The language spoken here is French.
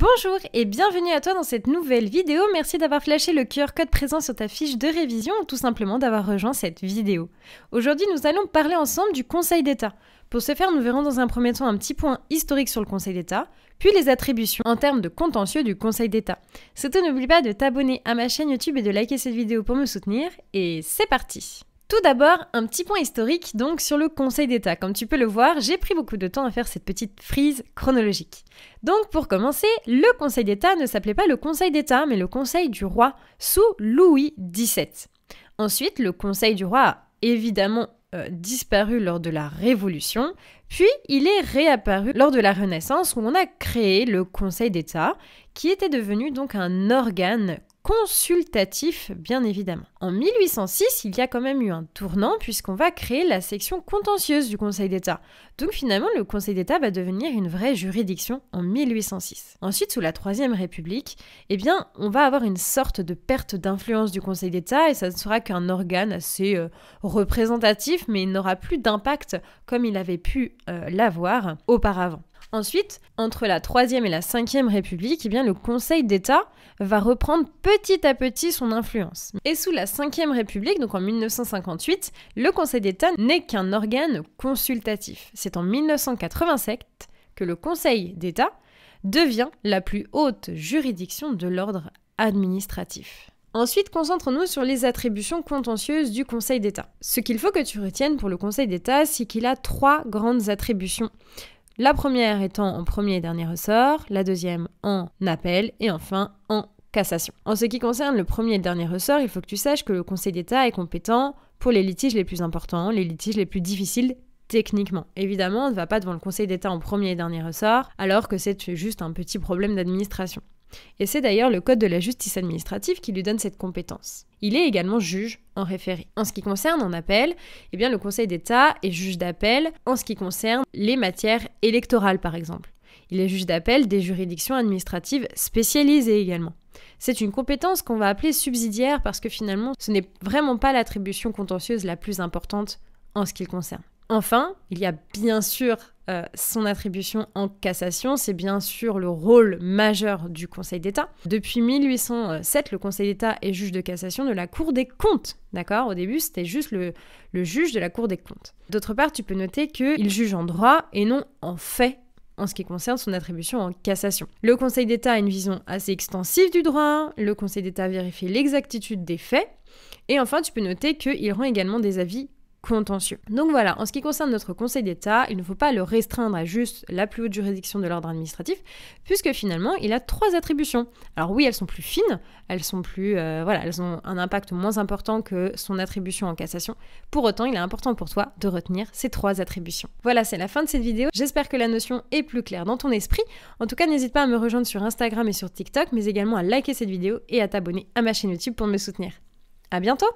Bonjour et bienvenue à toi dans cette nouvelle vidéo. Merci d'avoir flashé le QR code présent sur ta fiche de révision ou tout simplement d'avoir rejoint cette vidéo. Aujourd'hui, nous allons parler ensemble du Conseil d'État. Pour ce faire, nous verrons dans un premier temps un petit point historique sur le Conseil d'État, puis les attributions en termes de contentieux du Conseil d'État. Surtout, n'oublie pas de t'abonner à ma chaîne YouTube et de liker cette vidéo pour me soutenir. Et c'est parti tout d'abord, un petit point historique donc sur le Conseil d'État. Comme tu peux le voir, j'ai pris beaucoup de temps à faire cette petite frise chronologique. Donc pour commencer, le Conseil d'État ne s'appelait pas le Conseil d'État, mais le Conseil du roi sous Louis XVII. Ensuite, le Conseil du roi a évidemment euh, disparu lors de la Révolution, puis il est réapparu lors de la Renaissance où on a créé le Conseil d'État, qui était devenu donc un organe consultatif, bien évidemment. En 1806, il y a quand même eu un tournant puisqu'on va créer la section contentieuse du Conseil d'État. Donc finalement, le Conseil d'État va devenir une vraie juridiction en 1806. Ensuite, sous la Troisième République, eh bien, on va avoir une sorte de perte d'influence du Conseil d'État et ça ne sera qu'un organe assez euh, représentatif, mais il n'aura plus d'impact comme il avait pu euh, l'avoir auparavant. Ensuite, entre la Troisième et la Cinquième République, eh bien, le Conseil d'État va reprendre petit à petit son influence. Et sous la Cinquième République, donc en 1958, le Conseil d'État n'est qu'un organe consultatif. C'est en 1987 que le Conseil d'État devient la plus haute juridiction de l'ordre administratif. Ensuite, concentrons-nous sur les attributions contentieuses du Conseil d'État. Ce qu'il faut que tu retiennes pour le Conseil d'État, c'est qu'il a trois grandes attributions. La première étant en premier et dernier ressort, la deuxième en appel et enfin en cassation. En ce qui concerne le premier et dernier ressort, il faut que tu saches que le Conseil d'État est compétent pour les litiges les plus importants, les litiges les plus difficiles techniquement. Évidemment, on ne va pas devant le Conseil d'État en premier et dernier ressort, alors que c'est juste un petit problème d'administration. Et c'est d'ailleurs le Code de la justice administrative qui lui donne cette compétence. Il est également juge en référé. En ce qui concerne en appel, eh bien le Conseil d'État est juge d'appel en ce qui concerne les matières électorales par exemple. Il est juge d'appel des juridictions administratives spécialisées également. C'est une compétence qu'on va appeler subsidiaire parce que finalement ce n'est vraiment pas l'attribution contentieuse la plus importante en ce qui concerne. Enfin, il y a bien sûr euh, son attribution en cassation, c'est bien sûr le rôle majeur du Conseil d'État. Depuis 1807, le Conseil d'État est juge de cassation de la Cour des comptes. D'accord Au début, c'était juste le, le juge de la Cour des comptes. D'autre part, tu peux noter qu'il juge en droit et non en fait en ce qui concerne son attribution en cassation. Le Conseil d'État a une vision assez extensive du droit, le Conseil d'État vérifie l'exactitude des faits, et enfin tu peux noter qu'il rend également des avis contentieux. Donc voilà, en ce qui concerne notre Conseil d'État, il ne faut pas le restreindre à juste la plus haute juridiction de l'ordre administratif, puisque finalement, il a trois attributions. Alors oui, elles sont plus fines, elles sont plus, euh, voilà, elles ont un impact moins important que son attribution en cassation. Pour autant, il est important pour toi de retenir ces trois attributions. Voilà, c'est la fin de cette vidéo. J'espère que la notion est plus claire dans ton esprit. En tout cas, n'hésite pas à me rejoindre sur Instagram et sur TikTok, mais également à liker cette vidéo et à t'abonner à ma chaîne YouTube pour me soutenir. À bientôt.